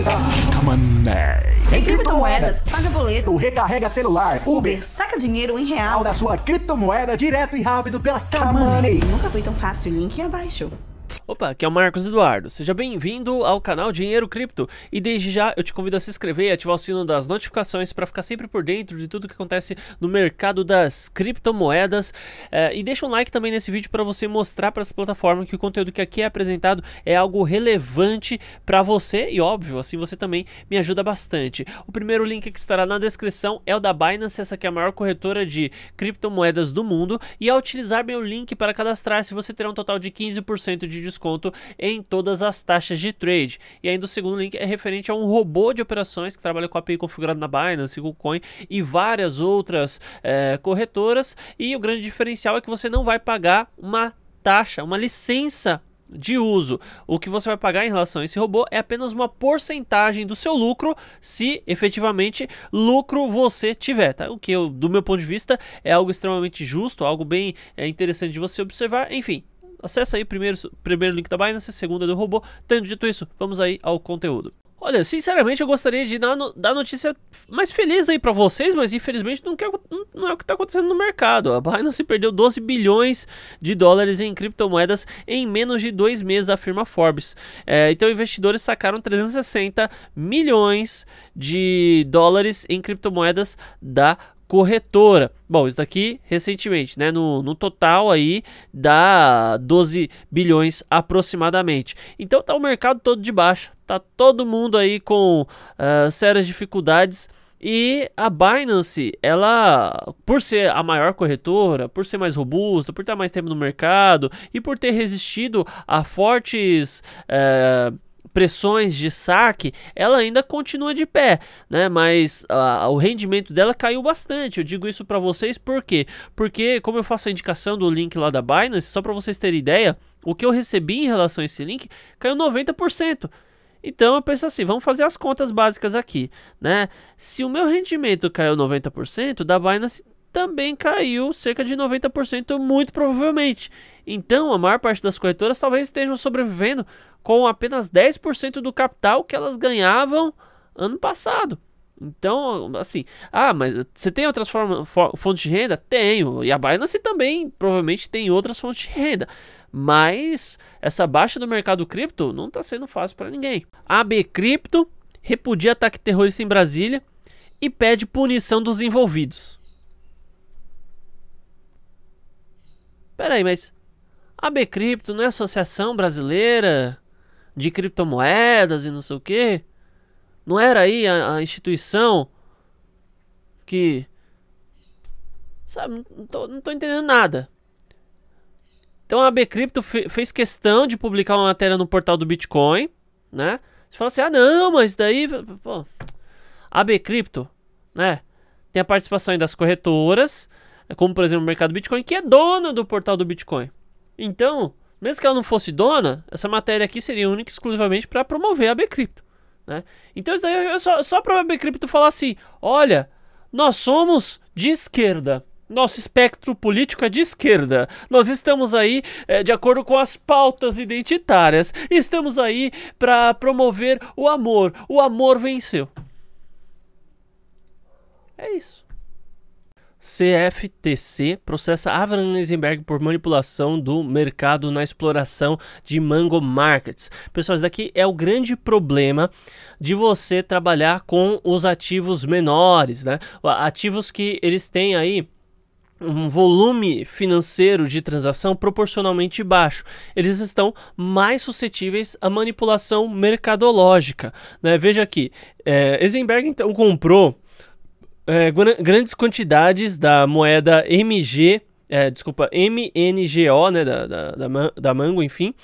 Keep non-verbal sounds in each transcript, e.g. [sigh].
Gata então. Mané. Tem criptomoedas, paga boleto, recarrega celular, Uber, saca dinheiro em real da sua criptomoeda direto e rápido pela Camanei. Nunca foi tão fácil, link abaixo. Opa, aqui é o Marcos Eduardo. Seja bem-vindo ao canal Dinheiro Cripto. E desde já eu te convido a se inscrever e ativar o sino das notificações para ficar sempre por dentro de tudo que acontece no mercado das criptomoedas. É, e deixa um like também nesse vídeo para você mostrar para essa plataforma que o conteúdo que aqui é apresentado é algo relevante para você e óbvio, assim você também me ajuda bastante. O primeiro link que estará na descrição é o da Binance, essa que é a maior corretora de criptomoedas do mundo. E ao utilizar meu link para cadastrar-se, você terá um total de 15% de desconto desconto em todas as taxas de trade. E ainda o segundo link é referente a um robô de operações que trabalha com API configurado na Binance, KuCoin e várias outras é, corretoras. E o grande diferencial é que você não vai pagar uma taxa, uma licença de uso. O que você vai pagar em relação a esse robô é apenas uma porcentagem do seu lucro, se efetivamente lucro você tiver, tá? O que eu, do meu ponto de vista é algo extremamente justo, algo bem é, interessante de você observar. Enfim, Acesse aí primeiro, primeiro link da Binance, a segunda do robô. Tendo dito isso, vamos aí ao conteúdo. Olha, sinceramente eu gostaria de dar, no, dar notícia mais feliz aí para vocês, mas infelizmente não, quer, não é o que está acontecendo no mercado. A Binance perdeu 12 bilhões de dólares em criptomoedas em menos de dois meses, afirma Forbes. É, então investidores sacaram 360 milhões de dólares em criptomoedas da Binance corretora. Bom, isso daqui recentemente, né? No, no total aí dá 12 bilhões aproximadamente. Então tá o mercado todo de baixo, tá todo mundo aí com uh, sérias dificuldades. E a Binance, ela, por ser a maior corretora, por ser mais robusta, por estar mais tempo no mercado e por ter resistido a fortes. Uh, pressões de saque, ela ainda continua de pé, né? Mas a, ah, o rendimento dela caiu bastante. Eu digo isso para vocês por quê? Porque como eu faço a indicação do link lá da Binance, só para vocês terem ideia, o que eu recebi em relação a esse link caiu 90%. Então eu penso assim, vamos fazer as contas básicas aqui, né? Se o meu rendimento caiu 90%, da Binance também caiu cerca de 90%, muito provavelmente. Então, a maior parte das corretoras talvez estejam sobrevivendo com apenas 10% do capital que elas ganhavam ano passado. Então, assim, ah, mas você tem outras forma, fontes de renda? Tenho. E a Binance também provavelmente tem outras fontes de renda. Mas essa baixa do mercado cripto não está sendo fácil para ninguém. A AB Cripto repudia ataque terrorista em Brasília e pede punição dos envolvidos. Peraí, mas a Bcrypto não é associação brasileira de criptomoedas e não sei o quê? Não era aí a, a instituição que. Sabe, não tô, não tô entendendo nada. Então a Bcrypto fe fez questão de publicar uma matéria no portal do Bitcoin, né? Você fala assim, ah não, mas daí. Pô. A Bcrypto, né? Tem a participação das corretoras, é como por exemplo o mercado Bitcoin, que é dona do portal do Bitcoin. Então, mesmo que ela não fosse dona, essa matéria aqui seria única e exclusivamente para promover a Bcrypto. Né? Então isso daí é só, só para a Bcrypto falar assim, olha, nós somos de esquerda. Nosso espectro político é de esquerda. Nós estamos aí é, de acordo com as pautas identitárias. Estamos aí para promover o amor. O amor venceu. É isso. CFTC processa Avram Eisenberg por manipulação do mercado na exploração de mango markets. Pessoal, isso daqui é o grande problema de você trabalhar com os ativos menores, né? Ativos que eles têm aí um volume financeiro de transação proporcionalmente baixo. Eles estão mais suscetíveis à manipulação mercadológica. Né? Veja aqui, é, Eisenberg então comprou é, grandes quantidades da moeda MG, é, desculpa, MNGO, né, da, da, da, Mango, enfim,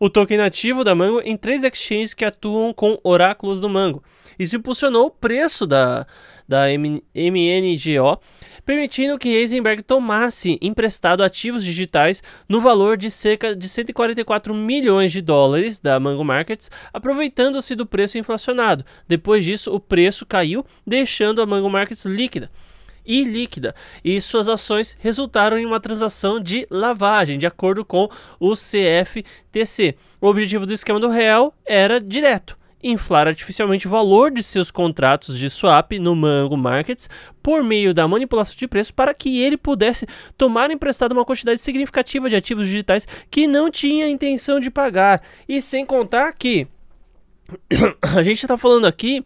o token nativo da Mango em três exchanges que atuam com oráculos do Mango. Isso impulsionou o preço da, da MNGO, permitindo que Heisenberg tomasse emprestado ativos digitais no valor de cerca de 144 milhões de dólares da Mango Markets, aproveitando-se do preço inflacionado. Depois disso, o preço caiu, deixando a Mango Markets líquida e líquida, e suas ações resultaram em uma transação de lavagem, de acordo com o CFTC. O objetivo do esquema do real era direto inflar artificialmente o valor de seus contratos de swap no Mango Markets por meio da manipulação de preço para que ele pudesse tomar emprestado uma quantidade significativa de ativos digitais que não tinha intenção de pagar. E sem contar que [coughs] a gente está falando aqui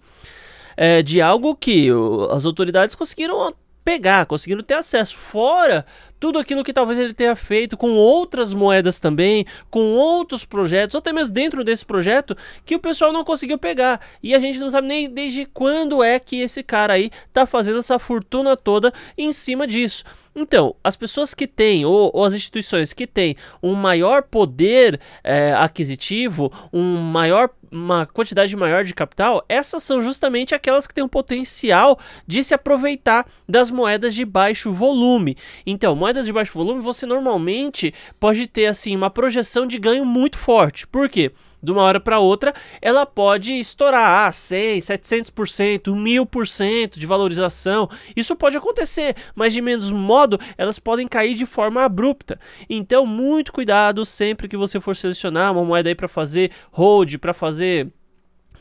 é, de algo que o, as autoridades conseguiram pegar, conseguindo ter acesso. Fora tudo aquilo que talvez ele tenha feito com outras moedas também, com outros projetos, ou até mesmo dentro desse projeto, que o pessoal não conseguiu pegar. E a gente não sabe nem desde quando é que esse cara aí tá fazendo essa fortuna toda em cima disso. Então, as pessoas que têm, ou, ou as instituições que têm um maior poder é, aquisitivo, um maior uma quantidade maior de capital, essas são justamente aquelas que têm o um potencial de se aproveitar das moedas de baixo volume. Então, moedas de baixo volume, você normalmente pode ter assim uma projeção de ganho muito forte. Por quê? de uma hora para outra, ela pode estourar a 100, 700%, 1000% de valorização. Isso pode acontecer, mas de menos modo, elas podem cair de forma abrupta. Então, muito cuidado sempre que você for selecionar uma moeda aí para fazer hold, para fazer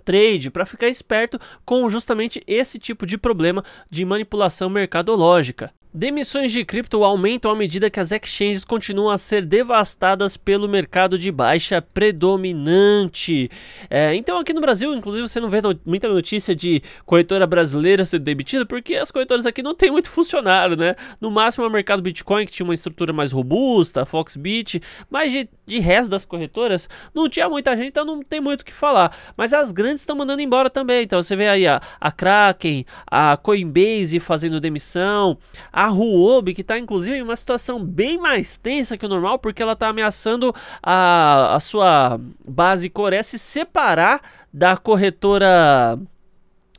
trade para ficar esperto com justamente esse tipo de problema de manipulação mercadológica. Demissões de cripto aumentam à medida que as exchanges continuam a ser devastadas pelo mercado de baixa predominante. É, então, aqui no Brasil, inclusive, você não vê no muita notícia de corretora brasileira sendo demitida, porque as corretoras aqui não tem muito funcionário, né? No máximo, é o mercado Bitcoin, que tinha uma estrutura mais robusta, a Foxbit, mas de, de resto das corretoras, não tinha muita gente, então não tem muito o que falar. Mas as grandes estão mandando embora também. Então, você vê aí a, a Kraken, a Coinbase fazendo demissão a Huobi, que está inclusive em uma situação bem mais tensa que o normal, porque ela está ameaçando a, a sua base Coreia se separar da corretora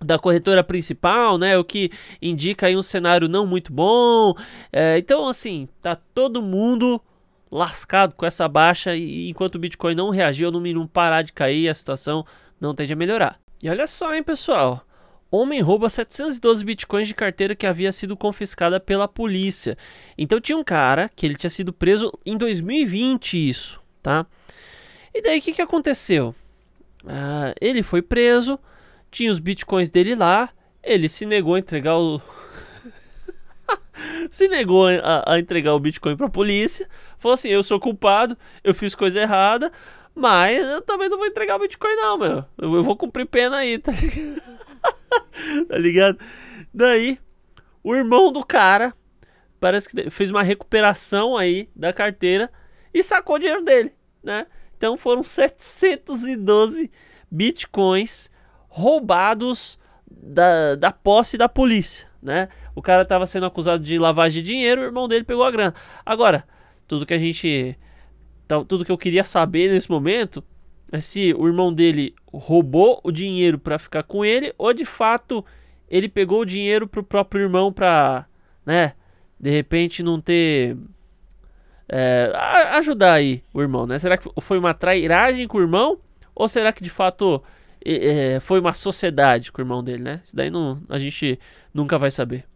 da corretora principal, né? O que indica aí um cenário não muito bom. É, então, assim, tá todo mundo lascado com essa baixa e enquanto o Bitcoin não reagir ou não parar de cair, a situação não tende a melhorar. E olha só, hein, pessoal. Homem rouba 712 bitcoins de carteira que havia sido confiscada pela polícia. Então tinha um cara que ele tinha sido preso em 2020 isso, tá? E daí o que, que aconteceu? Ah, ele foi preso, tinha os bitcoins dele lá, ele se negou a entregar o... [laughs] se negou a, a, entregar o Bitcoin para a polícia. Falou assim: eu sou culpado, eu fiz coisa errada, mas eu também não vou entregar o Bitcoin, não, meu. Eu, vou cumprir pena aí, tá ligado? tá ligado? Daí, o irmão do cara parece que fez uma recuperação aí da carteira e sacou o dinheiro dele, né? Então foram 712 bitcoins roubados da, da posse da polícia, né? O cara estava sendo acusado de lavagem de dinheiro, o irmão dele pegou a grana. Agora, tudo que a gente tudo que eu queria saber nesse momento é se o irmão dele roubou o dinheiro para ficar com ele ou de fato ele pegou o dinheiro pro próprio irmão pra, né, de repente não ter. É, ajudar aí o irmão, né? Será que foi uma trairagem com o irmão? Ou será que de fato é, foi uma sociedade com o irmão dele, né? Isso daí não, a gente nunca vai saber.